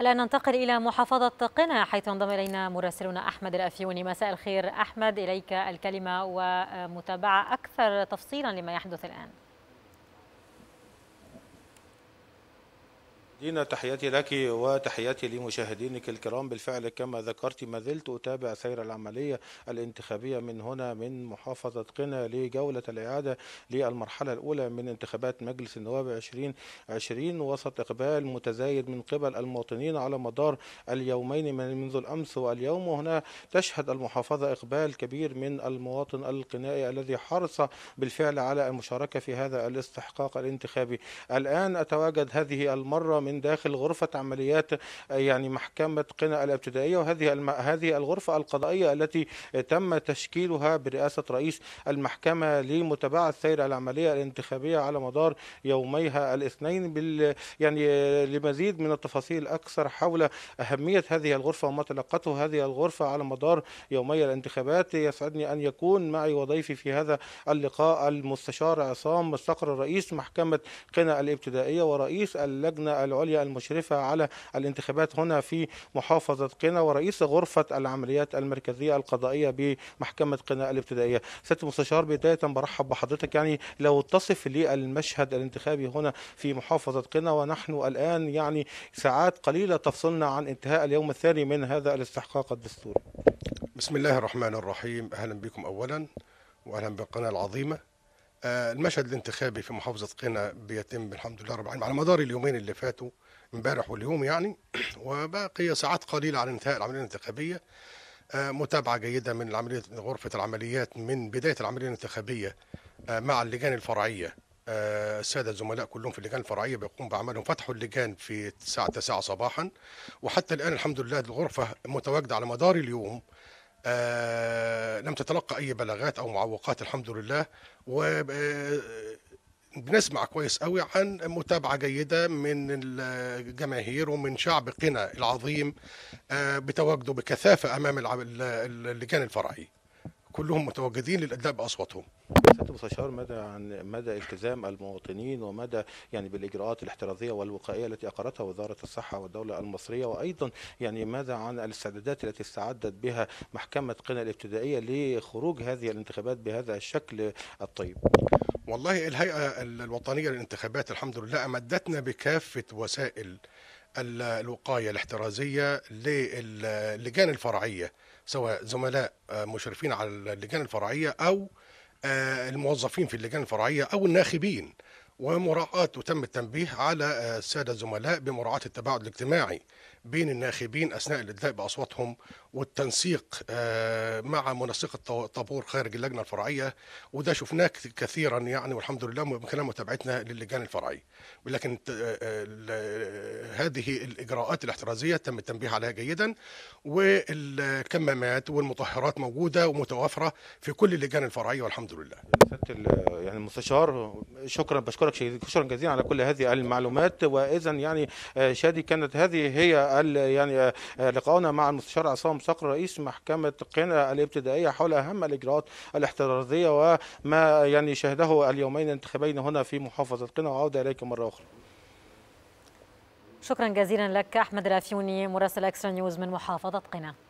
الآن ننتقل إلى محافظة قنا حيث انضم إلينا مراسلنا أحمد الأفيوني مساء الخير أحمد إليك الكلمة ومتابعة أكثر تفصيلا لما يحدث الآن دينا تحياتي لك وتحياتي لمشاهدينك الكرام بالفعل كما ذكرت ما زلت أتابع سير العملية الانتخابية من هنا من محافظة قنا لجولة الإعادة للمرحلة الأولى من انتخابات مجلس النواب 2020 وسط إقبال متزايد من قبل المواطنين على مدار اليومين من منذ الأمس واليوم وهنا تشهد المحافظة إقبال كبير من المواطن القنائي الذي حرص بالفعل على المشاركة في هذا الاستحقاق الانتخابي الآن أتواجد هذه المرة من من داخل غرفة عمليات يعني محكمة قنا الابتدائية وهذه الم... هذه الغرفة القضائية التي تم تشكيلها برئاسة رئيس المحكمة لمتابعة سير العملية الانتخابية على مدار يوميها الاثنين بال يعني لمزيد من التفاصيل أكثر حول أهمية هذه الغرفة وما تلقته هذه الغرفة على مدار يومي الانتخابات يسعدني أن يكون معي وضيفي في هذا اللقاء المستشار عصام مستقر رئيس محكمة قنا الابتدائية ورئيس اللجنة العليا العليا المشرفة على الانتخابات هنا في محافظة قنا ورئيس غرفة العمليات المركزية القضائية بمحكمة قنا الابتدائية سيادة المستشار بداية برحب بحضرتك يعني لو تصف لي المشهد الانتخابي هنا في محافظة قنا ونحن الآن يعني ساعات قليلة تفصلنا عن انتهاء اليوم الثاني من هذا الاستحقاق الدستوري بسم الله الرحمن الرحيم أهلا بكم أولا وأهلا بالقناة العظيمة آه، المشهد الانتخابي في محافظة قنا بيتم الحمد لله رب العالمين على مدار اليومين اللي فاتوا امبارح واليوم يعني وباقي ساعات قليلة على انتهاء العملية الانتخابية آه، متابعة جيدة من العملية غرفة العمليات من بداية العملية الانتخابية آه، مع اللجان الفرعية السادة الزملاء كلهم في اللجان الفرعية بيقوم بعملهم فتحوا اللجان في الساعة 9 صباحا وحتى الآن الحمد لله الغرفة متواجدة على مدار اليوم آه، لم تتلقى اي بلاغات او معوقات الحمد لله و آه، بنسمع كويس قوي عن متابعة جيدة من الجماهير ومن شعب قنا العظيم آه، بتواجده بكثافة أمام اللجان الفرعية كلهم متواجدين للاداء باصواتهم. سياده المستشار ماذا عن مدى التزام المواطنين ومدى يعني بالاجراءات الاحترازيه والوقائيه التي اقرتها وزاره الصحه والدوله المصريه وايضا يعني ماذا عن الاستعدادات التي استعدت بها محكمه قنا الابتدائيه لخروج هذه الانتخابات بهذا الشكل الطيب. والله الهيئه الوطنيه للانتخابات الحمد لله امدتنا بكافه وسائل الوقاية الاحترازية للجان الفرعية سواء زملاء آه، مشرفين على اللجان الفرعية أو آه، الموظفين في اللجان الفرعية أو الناخبين ومراعاة وتم التنبيه على السادة آه، الزملاء بمراعاة التباعد الاجتماعي بين الناخبين أثناء الإدلاء بأصواتهم والتنسيق آه، مع منسق الطابور خارج اللجنة الفرعية وده شفناه كثيرا يعني والحمد لله من خلال متابعتنا للجان الفرعية ولكن آه، هذه الإجراءات الاحترازية تم التنبيه عليها جيدا والكمامات والمطهرات موجودة ومتوافرة في كل اللجان الفرعية والحمد لله يعني المستشار شكرا بشكرك بشكرك شكرا جزيلا على كل هذه المعلومات واذا يعني آه، شادي كانت هذه هي يعني آه، آه، لقاؤنا مع المستشار عصام صقر رئيس محكمه قنا الابتدائيه حول اهم الاجراءات الاحترازيه وما يعني شهده اليومين الانتخابيين هنا في محافظه قنا وعوده اليك مره اخرى شكرا جزيلا لك احمد رافيوني مراسل اكسترا نيوز من محافظه قنا